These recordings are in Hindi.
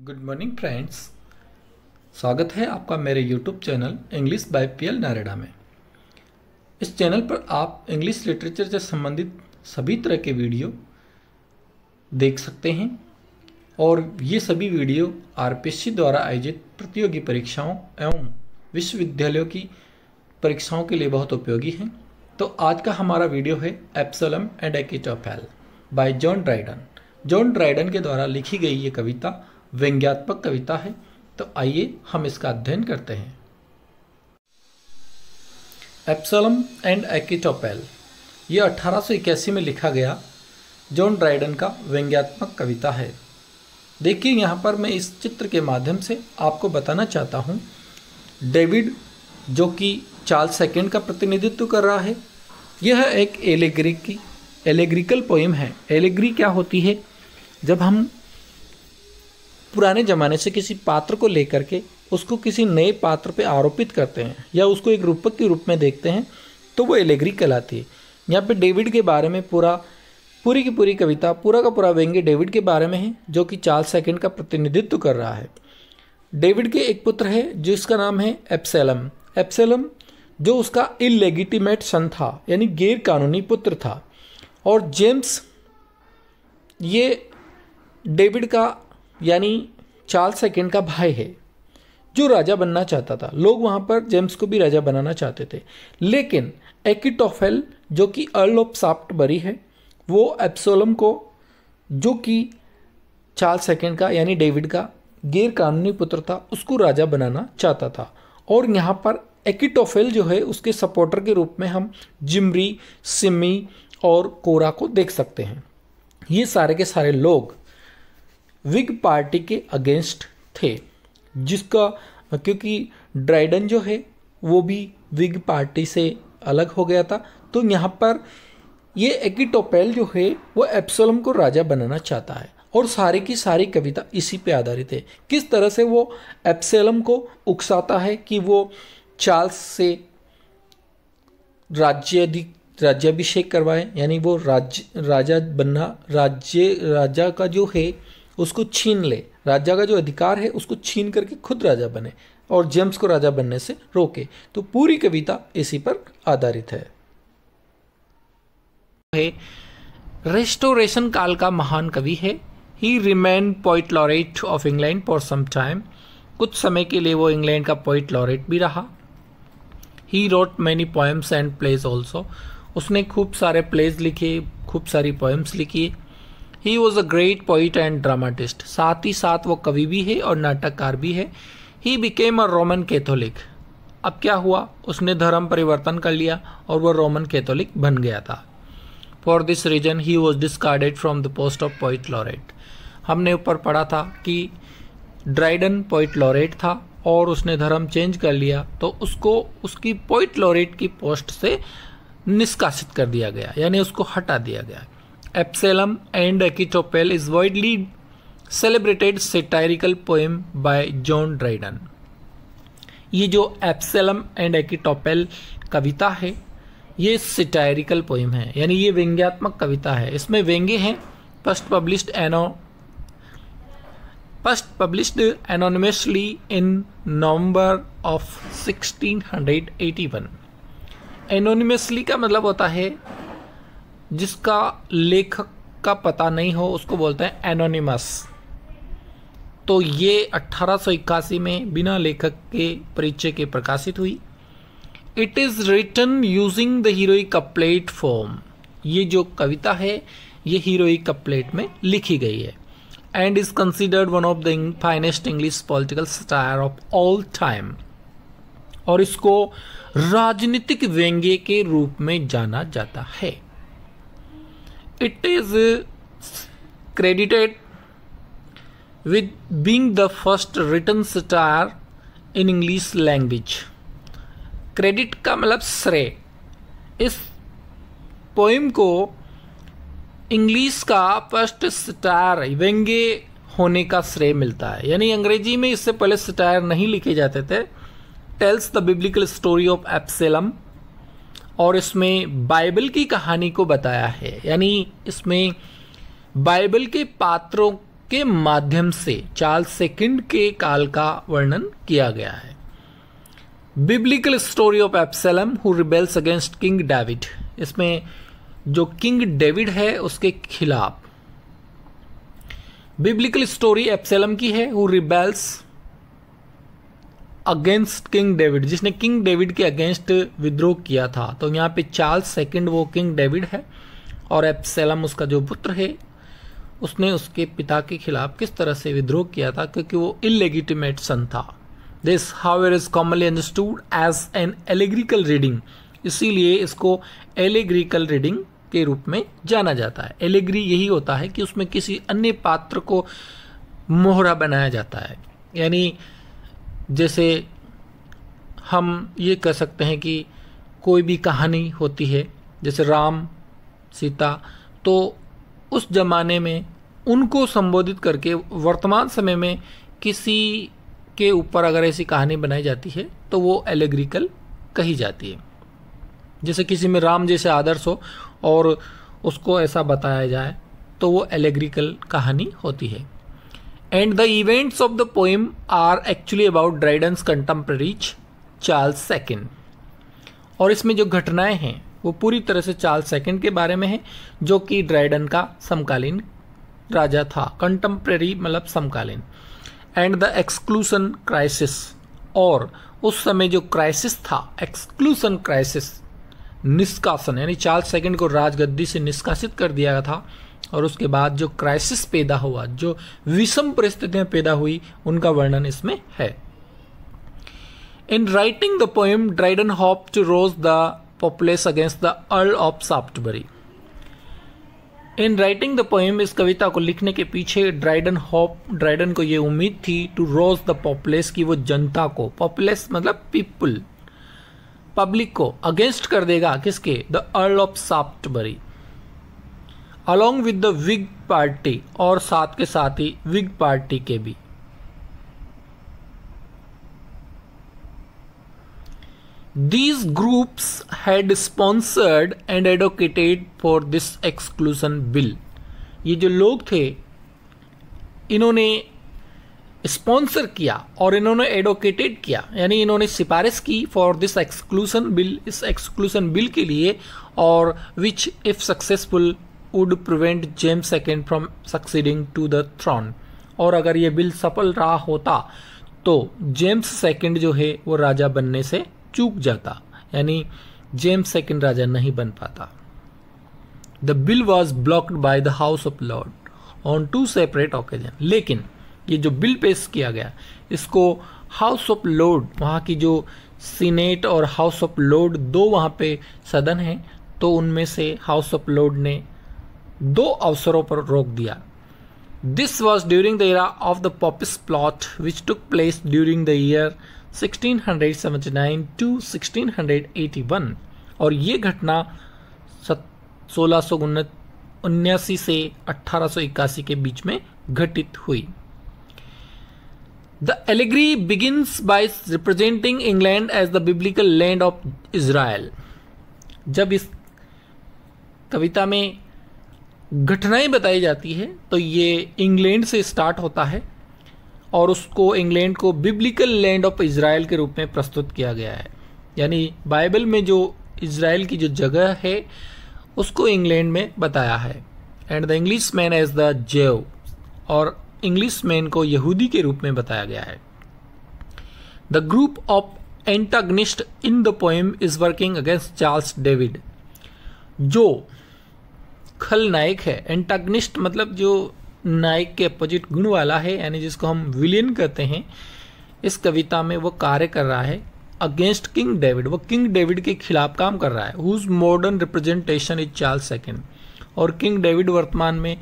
गुड मॉर्निंग फ्रेंड्स स्वागत है आपका मेरे YouTube channel English by P L Nareda में इस चैनल पर आप इंग्लिश लिटरेचर से संबंधित सभी तरह के वीडियो देख सकते हैं और ये सभी वीडियो सी द्वारा आयोजित प्रतियोगी परीक्षाओं एवं विश्वविद्यालयों की परीक्षाओं के लिए बहुत उपयोगी हैं तो आज का हमारा वीडियो है Absalom and Achitophel by John Dryden John Dryden के द्वारा लिखी गई ये कविता व्यंग्यात्मक कविता है तो आइए हम इसका अध्ययन करते हैं एप्सलम एंड एकिटोपेल ये अठारह में लिखा गया जॉन ड्राइडन का व्यंग्यात्मक कविता है देखिए यहाँ पर मैं इस चित्र के माध्यम से आपको बताना चाहता हूँ डेविड जो कि चार्ल्स सेकेंड का प्रतिनिधित्व कर रहा है यह एक एलेग्री की एलेग्रिकल पोइम है एलेग्री क्या होती है जब हम पुराने ज़माने से किसी पात्र को लेकर के उसको किसी नए पात्र पे आरोपित करते हैं या उसको एक रूपक के रूप में देखते हैं तो वो एलेग्री कहलाती है यहाँ पे डेविड के बारे में पूरा पूरी की पूरी कविता पूरा का पूरा व्यंग्य डेविड के बारे में है जो कि चार्ल सेकेंड का प्रतिनिधित्व कर रहा है डेविड के एक पुत्र है जिसका नाम है एप्सेलम एप्सेलम जो उसका इलेगिटिमेट सन था यानी गैर कानूनी पुत्र था और जेम्स ये डेविड का यानी चार्ल्स सेकेंड का भाई है जो राजा बनना चाहता था लोग वहाँ पर जेम्स को भी राजा बनाना चाहते थे लेकिन एकिटोफेल जो कि अर्ल ऑफ बरी है वो एप्सोलम को जो कि चार्ल्स सेकेंड का यानी डेविड का गैर कानूनी पुत्र था उसको राजा बनाना चाहता था और यहाँ पर एकिटोफेल जो है उसके सपोर्टर के रूप में हम जिमरी सिमी और कोरा को देख सकते हैं ये सारे के सारे लोग विग पार्टी के अगेंस्ट थे जिसका क्योंकि ड्राइडन जो है वो भी विग पार्टी से अलग हो गया था तो यहाँ पर ये एकिटोपेल जो है वो एप्सोलम को राजा बनाना चाहता है और सारी की सारी कविता इसी पे आधारित है किस तरह से वो एप्सलम को उकसाता है कि वो चार्ल्स से राज्य राज्याभिषेक करवाए यानी वो राज्य राजा बनना राज्य राजा का जो है उसको छीन ले राजा का जो अधिकार है उसको छीन करके खुद राजा बने और जेम्स को राजा बनने से रोके तो पूरी कविता इसी पर आधारित है रेस्टोरेशन काल का महान कवि है he remain poet laureate of England for some time कुछ समय के लिए वो इंग्लैंड का पोइट लॉरेट भी रहा he wrote many poems and plays also उसने खूब सारे प्लेज लिखे खूब सारी पोएम्स लिखी he was a great poet and dramatist साथ ही साथ वो कवि भी है और नाटककार भी है he became a Roman Catholic अब क्या हुआ उसने धर्म परिवर्तन कर लिया और वह रोमन कैथोलिक बन गया था for this reason he was discarded from the post of poet laureate हमने ऊपर पढ़ा था कि ड्राइडन पोइट लॉरेट था और उसने धर्म चेंज कर लिया तो उसको उसकी पोइट लॉरेट की पोस्ट से निष्कासित कर दिया गया यानी उसको हटा दिया गया Absalom and Achitophel is widely celebrated satirical poem by John Dryden ये जो एप्सेलम एंड एकिटोपेल कविता है ये सिटायरिकल पोएम है यानी ये व्यंग्यात्मक कविता है इसमें व्यंग्य हैं फर्स्ट पब्लिश्ड एनो first published anonymously in November of 1681 anonymously का मतलब होता है जिसका लेखक का पता नहीं हो उसको बोलते हैं एनोनिमस तो ये अट्ठारह में बिना लेखक के परिचय के प्रकाशित हुई it is written using the heroic couplet form ये जो कविता है ये हीरोइक कप्लेट में लिखी गई है and is considered one of the finest English political satire of all time और इसको राजनीतिक व्यंग्य के रूप में जाना जाता है it is uh, credited with being the first written satire in English language. Credit का मतलब श्रेय इस पोइम को इंग्लिश का फर्स्ट स्टार व्यंग्य होने का श्रेय मिलता है यानी अंग्रेजी में इससे पहले स्टार नहीं लिखे जाते थे tells the biblical story of Absalom और इसमें बाइबल की कहानी को बताया है यानी इसमें बाइबल के पात्रों के माध्यम से चार्ल्स सेकंड के काल का वर्णन किया गया है biblical story of Absalom who rebels against King David इसमें जो किंग डेविड है उसके खिलाफ बिब्लिकल स्टोरी एप्सलम की है who rebels against King David जिसने किंग डेविड के अगेंस्ट विद्रोह किया था तो यहाँ पे चार्ल्स सेकेंड वो किंग डेविड है और एप्सलम उसका जो पुत्र है उसने उसके पिता के खिलाफ किस तरह से विद्रोह किया था क्योंकि वो इलेगिटिमेट सन था this however is commonly understood as an allegorical reading इसीलिए इसको एलेग्रिकल रीडिंग के रूप में जाना जाता है एलेग्री यही होता है कि उसमें किसी अन्य पात्र को मोहरा बनाया जाता है यानी जैसे हम ये कह सकते हैं कि कोई भी कहानी होती है जैसे राम सीता तो उस जमाने में उनको संबोधित करके वर्तमान समय में किसी के ऊपर अगर ऐसी कहानी बनाई जाती है तो वो एलेग्रिकल कही जाती है जैसे किसी में राम जैसे आदर्श हो और उसको ऐसा बताया जाए तो वो एलेग्रिकल कहानी होती है and the events of the poem are actually about Dryden contemporary Charles second और इसमें जो घटनाएं हैं वो पूरी तरह से चार्ल्स सेकेंड के बारे में है जो कि ड्राइडन का समकालीन राजा था कंटेम्प्रेरी मतलब समकालीन एंड द एक्सक्लूसन क्राइसिस और उस समय जो क्राइसिस था एक्सक्लूसन क्राइसिस निष्कासन यानी चार्ल्स सेकेंड को राजगद्दी से निष्कासित कर दिया गया था और उसके बाद जो क्राइसिस पैदा हुआ जो विषम परिस्थितियां पैदा हुई उनका वर्णन इसमें है in writing the poem Dryden hope to rouse the populace against the Earl of Shaftesbury in writing the poem इस कविता को लिखने के पीछे ड्राइडन हॉप ड्राइडन को यह उम्मीद थी टू रोज द पॉपुलेस की वो जनता को पॉपुलेस मतलब पीपल पब्लिक को अगेंस्ट कर देगा किसके the Earl of Shaftesbury along with the Whig party और साथ के साथ ही विग पार्टी के भी these groups had sponsored and advocated for this exclusion bill ये जो लोग थे इन्होंने स्पॉन्सर किया और इन्होंने एडवोकेटेड किया यानी इन्होंने सिफारिश की फॉर दिस एक्सक्लूसन बिल इस एक्सक्लूसन बिल के लिए और which if successful would prevent James second from succeeding to the throne और अगर ये बिल सफल रहा होता तो जेम्स सेकेंड जो है वो राजा बनने से चूक जाता यानी जेम्स सेकेंड राजा नहीं बन पाता the bill was blocked by the House of Lord on two separate occasion लेकिन ये जो बिल पेश किया गया इसको हाउस ऑफ लॉर्ड वहाँ की जो सीनेट और हाउस ऑफ लॉर्ड दो वहाँ पे सदन हैं तो उनमें से हाउस ऑफ लॉर्ड ने दो अवसरों पर रोक दिया this was during the era of the Popish Plot which took place during the year 1679 to 1681 और ये घटना सोलह से 1881 के बीच में घटित हुई the allegory begins by representing England as the biblical land of Israel जब इस कविता में घटनाएं बताई जाती है तो ये इंग्लैंड से स्टार्ट होता है और उसको इंग्लैंड को बिब्लिकल लैंड ऑफ इसराइल के रूप में प्रस्तुत किया गया है यानी बाइबल में जो इसराइल की जो जगह है उसको इंग्लैंड में बताया है and the English man as the Jew और इंग्लिश मैन को यहूदी के रूप में बताया गया है the group of antagonist in the poem is working against Charles David जो खलनायक है एंटागनिस्ट मतलब जो नायक के अपोजिट गुण वाला है यानी जिसको हम विलियन कहते हैं इस कविता में वो कार्य कर रहा है अगेंस्ट किंग डेविड वो किंग डेविड के खिलाफ काम कर रहा है whose modern representation is Charles second और किंग डेविड वर्तमान में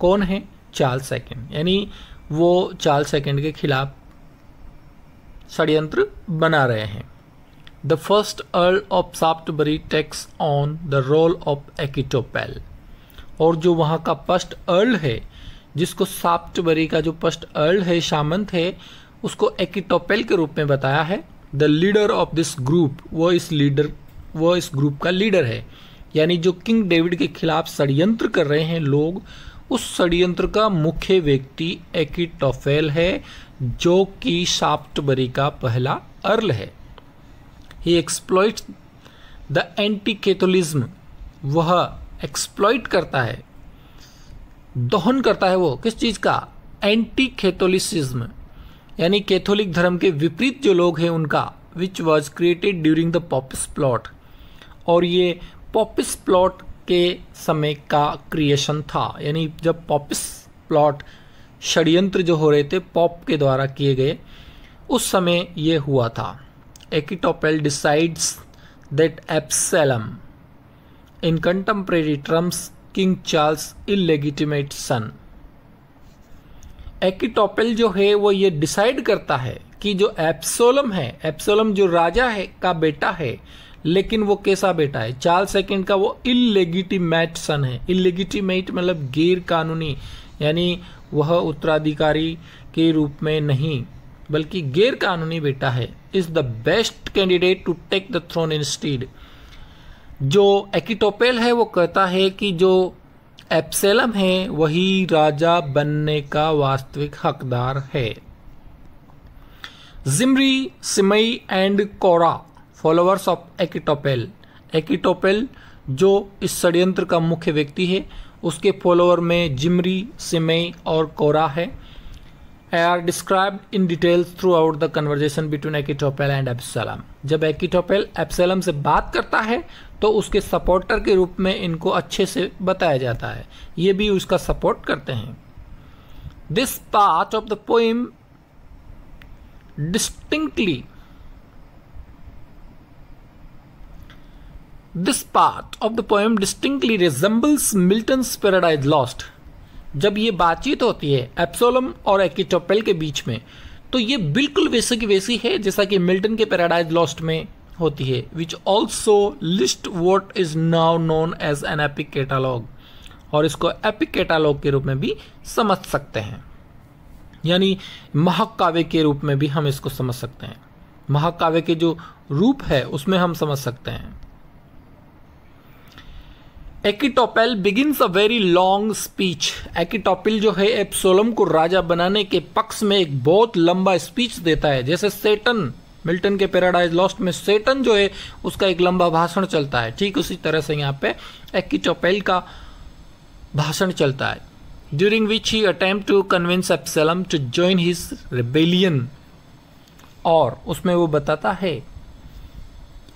कौन है चार्ल सेकेंड यानी वो चार्ल सेकेंड के खिलाफ षड्यंत्र बना रहे हैं the first Earl of Shaftesbury takes on the role of Achitophel और जो वहाँ का पस्ट अर्ल है जिसको साप्टबरी का जो पस्ट अर्ल है शामंत है उसको एकिटोपेल के रूप में बताया है the leader of this group वह इस लीडर वह इस ग्रुप का लीडर है यानी जो किंग डेविड के खिलाफ षडयंत्र कर रहे हैं लोग उस षडयंत्र का मुख्य व्यक्ति एकिटोफेल है जो कि साप्टबरी का पहला अर्ल है he exploits the anti Catholicism वह एक्सप्लॉइट करता है दोहन करता है वो किस चीज़ का एंटी कैथोलिसिज्म यानी कैथोलिक धर्म के विपरीत जो लोग हैं उनका which was created during the Popish Plot और ये पॉपिस प्लॉट के समय का क्रिएशन था यानी जब पॉपिस प्लॉट षड्यंत्र जो हो रहे थे पॉप के द्वारा किए गए उस समय ये हुआ था Achitophel decides that Absalom in contemporary terms King Charles illegitimate son Achitophel जो है वो ये डिसाइड करता है कि जो एप्सोलम है एप्सोलम जो राजा है का बेटा है लेकिन वो कैसा बेटा है चार्ल सेकेंड का वो इलेगिटिमेट सन है इलेगिटिमेट मतलब गैर कानूनी यानी वह उत्तराधिकारी के रूप में नहीं बल्कि गैर कानूनी बेटा है is the best candidate to take the throne instead जो एकिटोपेल है वो कहता है कि जो एप्सेलम है वही राजा बनने का वास्तविक हकदार है Zimri Shimei and Korah followers of Achitophel Achitophel जो इस षड्यंत्र का मुख्य व्यक्ति है उसके फॉलोअर में जिमरी सिमई और कोरा है are described in details throughout the conversation between एकीटोपेल and एप्सलम जब एकीटोपेल एप्सलम से बात करता है तो उसके सपोर्टर के रूप में इनको अच्छे से बताया जाता है ये भी उसका सपोर्ट करते हैं this part of the poem distinctly this part of the poem distinctly resembles milton's paradise lost जब ये बातचीत होती है एप्सोलम और एक्टोपेल के बीच में तो ये बिल्कुल वैसे की वैसी है जैसा कि मिल्टन के पैराडाइज लॉस्ट में होती है which also list what is now known as an epic catalogue और इसको एपिक कैटालॉग के रूप में भी समझ सकते हैं यानी महाकाव्य के रूप में भी हम इसको समझ सकते हैं महाकाव्य के जो रूप है उसमें हम समझ सकते हैं Achitophel begins a very long speech Achitophel जो है एप्सोलम को राजा बनाने के पक्ष में एक बहुत लंबा स्पीच देता है जैसे सेटन मिल्टन के पेराडाइज लॉस्ट में सेटन जो है उसका एक लंबा भाषण चलता है ठीक उसी तरह से यहाँ पे एकिटोपेल का भाषण चलता है during which he attempt to convince Absalom to join his rebellion और उसमें वो बताता है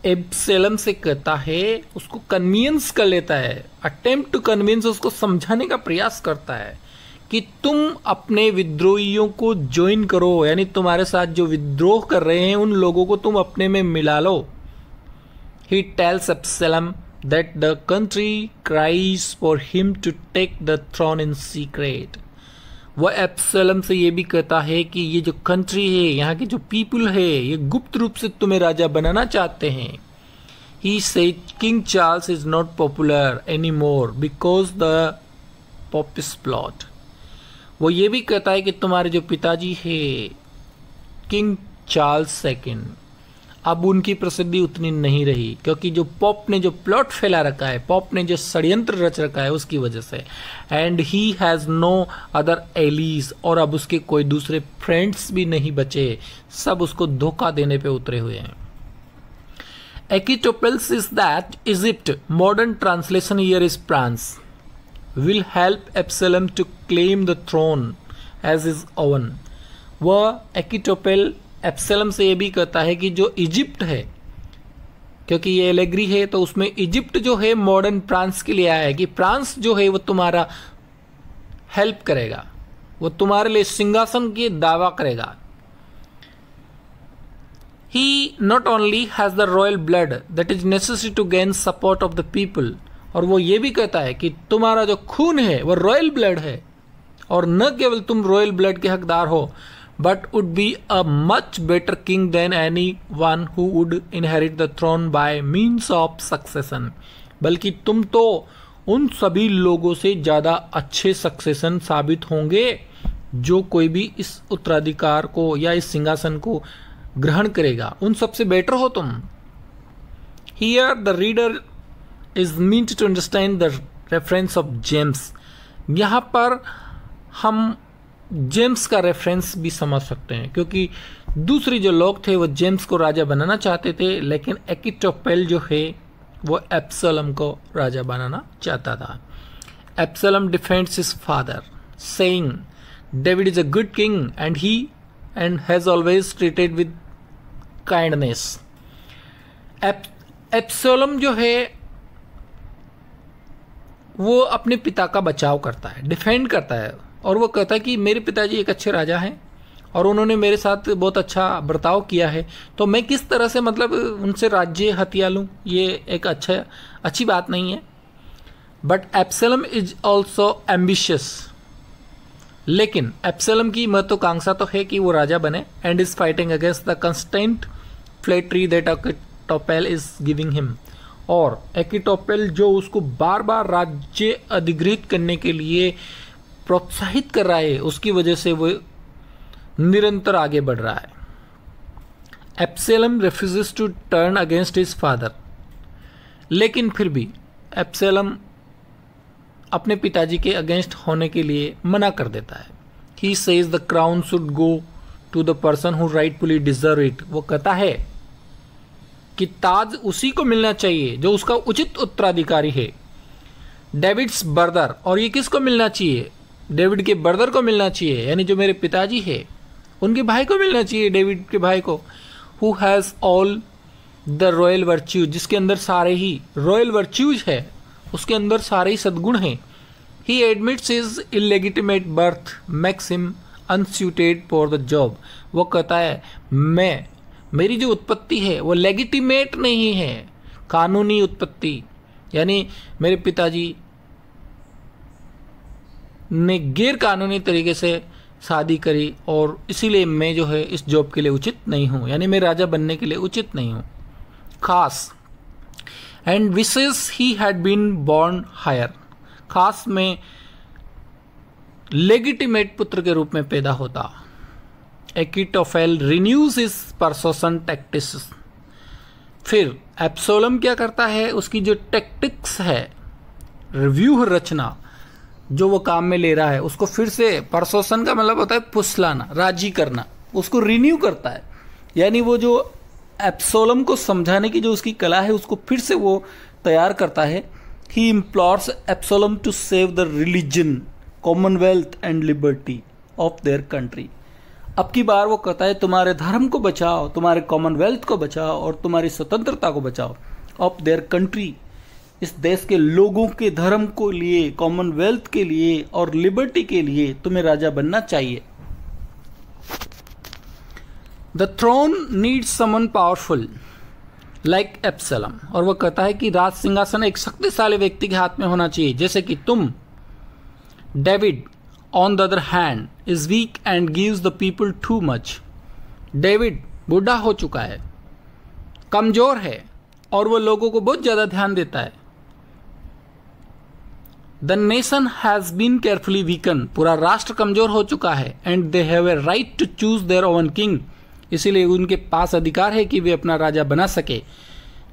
एब्सेलम से कहता है उसको कन्विंस कर लेता है अटेम्प्ट टू कन्विंस उसको समझाने का प्रयास करता है कि तुम अपने विद्रोहियों को ज्वाइन करो यानी तुम्हारे साथ जो विद्रोह कर रहे हैं उन लोगों को तुम अपने में मिला लो he tells Absalom that the country cries for him to take the throne in secret वह एप्सलम से ये भी कहता है कि ये जो कंट्री है यहाँ के जो पीपल है ये गुप्त रूप से तुम्हें राजा बनाना चाहते हैं he says King Charles is not popular any more because the Popish Plot वो ये भी कहता है कि तुम्हारे जो पिताजी है किंग चार्ल्स सेकेंड अब उनकी प्रसिद्धि उतनी नहीं रही क्योंकि जो पॉप ने जो प्लॉट फैला रखा है पॉप ने जो षड्यंत्र रच रखा है उसकी वजह से and he has no other allies और अब उसके कोई दूसरे फ्रेंड्स भी नहीं बचे सब उसको धोखा देने पे उतरे हुए हैं Achitophel's is that Egypt modern translation here is France will help Absalom to claim the throne as his own वह एकिटोपेल एप्सलम से ये भी कहता है कि जो इजिप्ट है क्योंकि ये एलेग्री है तो उसमें इजिप्ट जो है मॉडर्न फ्रांस के लिए आया है कि फ्रांस जो है वो तुम्हारा हेल्प करेगा वो तुम्हारे लिए सिंहासन की दावा करेगा he not only has the royal blood that is necessary to gain support of the people और वो ये भी कहता है कि तुम्हारा जो खून है वो रॉयल ब्लड है और न केवल तुम रॉयल ब्लड के हकदार हो but would be a much better king than anyone who would inherit the throne by means of succession बल्कि तुम तो उन सभी लोगों से ज़्यादा अच्छे सक्सेसन साबित होंगे जो कोई भी इस उत्तराधिकार को या इस सिंहासन को ग्रहण करेगा उन सबसे बेटर हो तुम here the reader is mean to understand the reference of James यहाँ पर हम जेम्स का रेफरेंस भी समझ सकते हैं क्योंकि दूसरी जो लोग थे वो जेम्स को राजा बनाना चाहते थे लेकिन एकिटोपेल जो है वो एप्सलम को राजा बनाना चाहता था Absalom defends his father saying David is a good king and he and has always treated with kindness Absalom जो है वो अपने पिता का बचाव करता है डिफेंड करता है और वो कहता है कि मेरे पिताजी एक अच्छे राजा हैं और उन्होंने मेरे साथ बहुत अच्छा बर्ताव किया है तो मैं किस तरह से मतलब उनसे राज्य हथिया लूँ ये एक अच्छा अच्छी बात नहीं है but Absalom is also ambitious लेकिन एप्सलम की महत्वाकांक्षा तो है कि वो राजा बने and is fighting against the constant flattery that Achitophel is giving him और एकिटोपेल जो उसको बार बार राज्य अधिग्रहित करने के लिए प्रोत्साहित कर रहा है उसकी वजह से वो निरंतर आगे बढ़ रहा है Absalom refuse to turn against his father लेकिन फिर भी एप्सेलम अपने पिताजी के अगेंस्ट होने के लिए मना कर देता है he says the crown should go to the person who rightfully deserve it वो कहता है कि ताज उसी को मिलना चाहिए जो उसका उचित उत्तराधिकारी है डेविड्स बर्दर और ये किसको मिलना चाहिए डेविड के ब्रदर को मिलना चाहिए यानी जो मेरे पिताजी है उनके भाई को मिलना चाहिए डेविड के भाई को who has all the royal virtues जिसके अंदर सारे ही रॉयल वर्च्यूज है उसके अंदर सारे ही सदगुण हैं he admits his illegitimate birth makes him unsuited for the job वो कहता है मैं मेरी जो उत्पत्ति है वो लेगिटिमेट नहीं है कानूनी उत्पत्ति यानी मेरे पिताजी ने गैर कानूनी तरीके से शादी करी और इसीलिए मैं जो है इस जॉब के लिए उचित नहीं हूँ यानी मैं राजा बनने के लिए उचित नहीं हूँ खास एंड विशेष he had been born higher खास में लेगिटिमेट पुत्र के रूप में पैदा होता Achitophel renews his persuasion tactics फिर एप्सोलम क्या करता है उसकी जो टैक्टिक्स है रिव्यूह रचना जो वो काम में ले रहा है उसको फिर से परसोसन का मतलब होता है पुसलाना राजी करना उसको रिन्यू करता है यानी वो जो एप्सोलम को समझाने की जो उसकी कला है उसको फिर से वो तैयार करता है he implores Absalom to save the religion commonwealth and liberty of their country अब की बार वो कहता है तुम्हारे धर्म को बचाओ तुम्हारे कॉमनवेल्थ को बचाओ और तुम्हारी स्वतंत्रता को बचाओ ऑफ देयर कंट्री इस देश के लोगों के धर्म को लिए कॉमनवेल्थ के लिए और लिबर्टी के लिए तुम्हें राजा बनना चाहिए the throne needs someone powerful like Absalom और वह कहता है कि राज सिंहासन एक शक्तिशाली व्यक्ति के हाथ में होना चाहिए जैसे कि तुम David on the other hand is weak and gives the people too much David बूढ़ा हो चुका है कमज़ोर है और वह लोगों को बहुत ज़्यादा ध्यान देता है the nation has been carefully weaken पूरा राष्ट्र कमजोर हो चुका है and they have a right to choose their own king इसीलिए उनके पास अधिकार है कि वे अपना राजा बना सके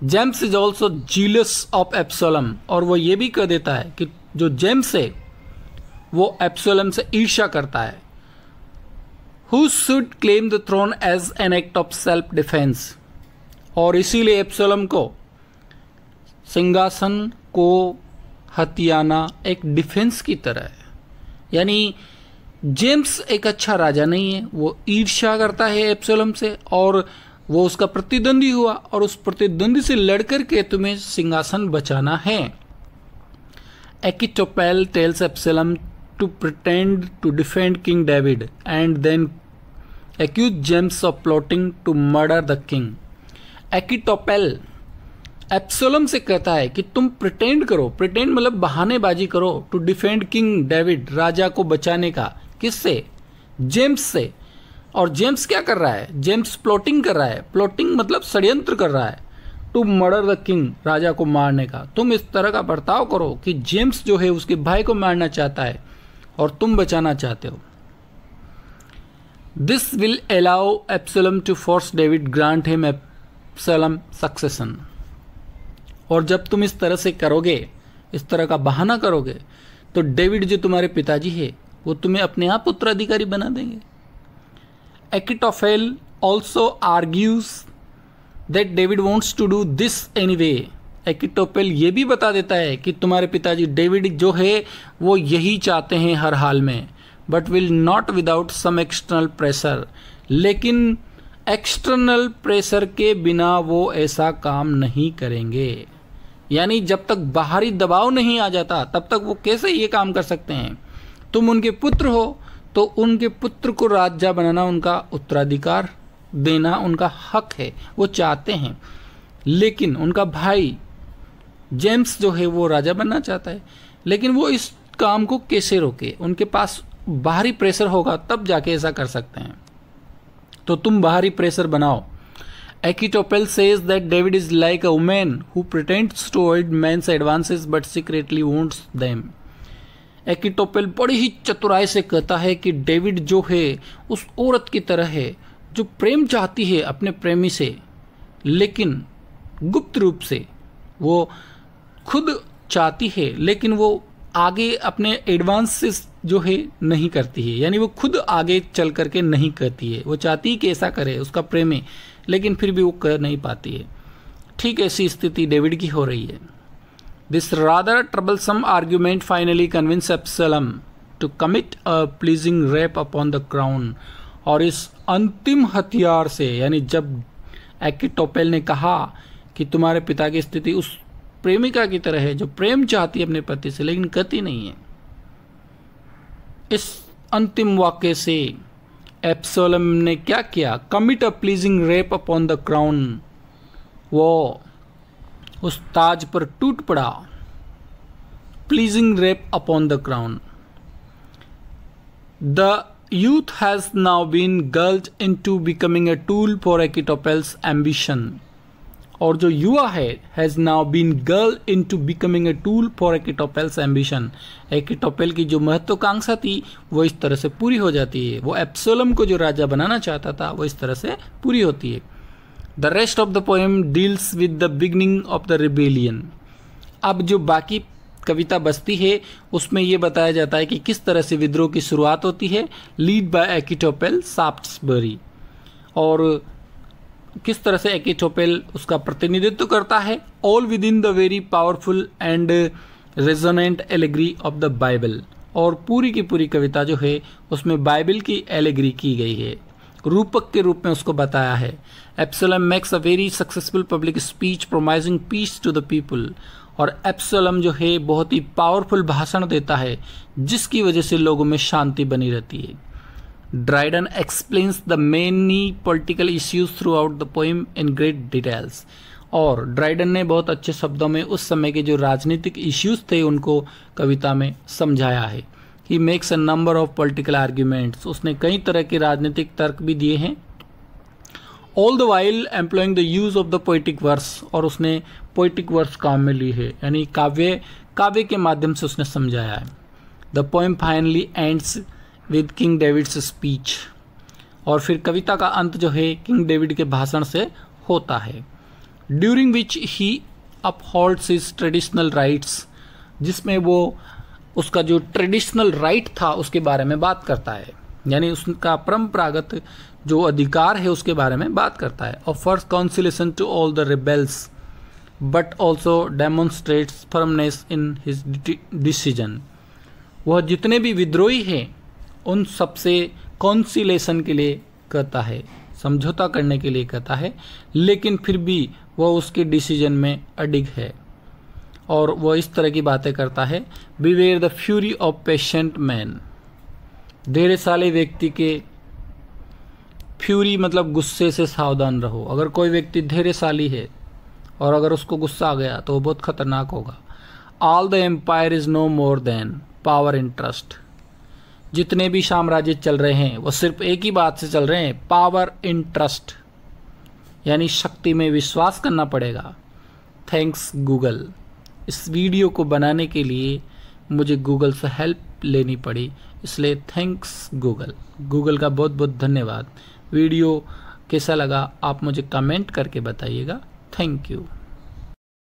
James is also jealous of Absalom और वो ये भी कह देता है कि जो जेम्स है वो एप्सोलम से ईर्ष्या करता है who should claim the throne as an act of self defence और इसीलिए एप्सोलम को सिंहासन को हथियाना एक डिफेंस की तरह है यानी जेम्स एक अच्छा राजा नहीं है वो ईर्ष्या करता है एप्सलम से और वो उसका प्रतिद्वंदी हुआ और उस प्रतिद्वंदी से लड़कर के तुम्हें सिंहासन बचाना है Achitophel tells Absalom to pretend to defend king David and then accuse James of plotting to murder the king Achitophel Absalom से कहता है कि तुम प्रटेंड करो प्रटेंड मतलब बहानेबाजी करो टू डिफेंड किंग डेविड राजा को बचाने का किससे जेम्स से और जेम्स क्या कर रहा है जेम्स प्लॉटिंग कर रहा है प्लॉटिंग मतलब षड्यंत्र कर रहा है टू मर्डर द किंग राजा को मारने का तुम इस तरह का बर्ताव करो कि जेम्स जो है उसके भाई को मारना चाहता है और तुम बचाना चाहते हो this will allow Absalom to force David grant him Absalom succession और जब तुम इस तरह से करोगे इस तरह का बहाना करोगे तो डेविड जो तुम्हारे पिताजी है वो तुम्हें अपने आप उत्तराधिकारी बना देंगे Achitophel also argues that David wants to do this anyway Achitophel ये भी बता देता है कि तुम्हारे पिताजी डेविड जो है वो यही चाहते हैं हर हाल में but will not without some external pressure लेकिन एक्सटर्नल प्रेशर के बिना वो ऐसा काम नहीं करेंगे यानी जब तक बाहरी दबाव नहीं आ जाता तब तक वो कैसे ये काम कर सकते हैं तुम उनके पुत्र हो तो उनके पुत्र को राजा बनाना उनका उत्तराधिकार देना उनका हक है वो चाहते हैं लेकिन उनका भाई जेम्स जो है वो राजा बनना चाहता है लेकिन वो इस काम को कैसे रोके उनके पास बाहरी प्रेशर होगा तब जाके ऐसा कर सकते हैं तो तुम बाहरी प्रेशर बनाओ Aki Topel says that David is like a woman who pretends to avoid men's advances but secretly wounds them. टोपेल बड़ी ही चतुराई से कहता है कि डेविड जो है उस औरत की तरह है जो प्रेम चाहती है अपने प्रेमी से लेकिन गुप्त रूप से वो खुद चाहती है लेकिन वो आगे अपने एडवांसेस जो है नहीं करती है यानी वो खुद आगे चल करके नहीं करती है वो चाहती है कि ऐसा करे उसका प्रेमी लेकिन फिर भी वो कर नहीं पाती है ठीक ऐसी स्थिति डेविड की हो रही है this rather troublesome argument finally convince Absalom to commit a pleasing rape upon the crown और इस अंतिम हथियार से यानी जब एक्टोपेल ने कहा कि तुम्हारे पिता की स्थिति उस प्रेमिका की तरह है जो प्रेम चाहती है अपने पति से लेकिन गति नहीं है इस अंतिम वाक्य से एप्सोलम ने क्या किया commit a pleasing rape upon the crown वो उस ताज पर टूट पड़ा pleasing rape upon the crown the youth has now been gulled into becoming a tool for Achitophel's ambition और जो युवा है has now been gull into becoming a tool for Achitophel's ambition Achitophel की जो महत्वाकांक्षा थी वो इस तरह से पूरी हो जाती है वो एप्सोलम को जो राजा बनाना चाहता था वो इस तरह से पूरी होती है the rest of the poem deals with the beginning of the rebellion अब जो बाकी कविता बस्ती है उसमें ये बताया जाता है कि किस तरह से विद्रोह की शुरुआत होती है लीड बाय एकिटोपेल साफ्टसबरी और किस तरह से एके चोपेल उसका प्रतिनिधित्व करता है all within the very powerful and resonant allegory of the Bible और पूरी की पूरी कविता जो है उसमें बाइबल की एलेग्री की गई है रूपक के रूप में उसको बताया है Absalom makes a very successful public speech promising peace to the people और एप्सलम जो है बहुत ही पावरफुल भाषण देता है जिसकी वजह से लोगों में शांति बनी रहती है Dryden explains the many political issues throughout the poem in great details. और ड्राइडन ने बहुत अच्छे शब्दों में उस समय के जो राजनीतिक इश्यूज थे उनको कविता में समझाया है he makes a number of political arguments उसने कई तरह के राजनीतिक तर्क भी दिए हैं all the while employing the use of the poetic verse और उसने पोइटिक वर्स काम में ली है यानी काव्य काव्य के माध्यम से उसने समझाया है the poem finally ends with king David's speech और फिर कविता का अंत जो है किंग डेविड के भाषण से होता है during which he upholds his traditional rights जिसमें वो उसका जो ट्रेडिशनल राइट था उसके बारे में बात करता है यानी उसका परम्परागत जो अधिकार है उसके बारे में बात करता है और first conciliation to all the rebels but also demonstrates firmness in his decision वह जितने भी विद्रोही हैं उन सबसे कौंसिलेशन के लिए कहता है समझौता करने के लिए कहता है लेकिन फिर भी वह उसके डिसीजन में अडिग है और वह इस तरह की बातें करता है beware the fury of patient man ढेरे साले व्यक्ति के फ्यूरी मतलब गुस्से से सावधान रहो अगर कोई व्यक्ति धैर्यशाली है और अगर उसको गुस्सा आ गया तो वो बहुत खतरनाक होगा all the empire is no more than power interest जितने भी साम्राज्य चल रहे हैं वो सिर्फ एक ही बात से चल रहे हैं पावर इन ट्रस्ट यानी शक्ति में विश्वास करना पड़ेगा थैंक्स गूगल इस वीडियो को बनाने के लिए मुझे गूगल से हेल्प लेनी पड़ी इसलिए थैंक्स गूगल गूगल का बहुत बहुत धन्यवाद वीडियो कैसा लगा आप मुझे कमेंट करके बताइएगा थैंक यू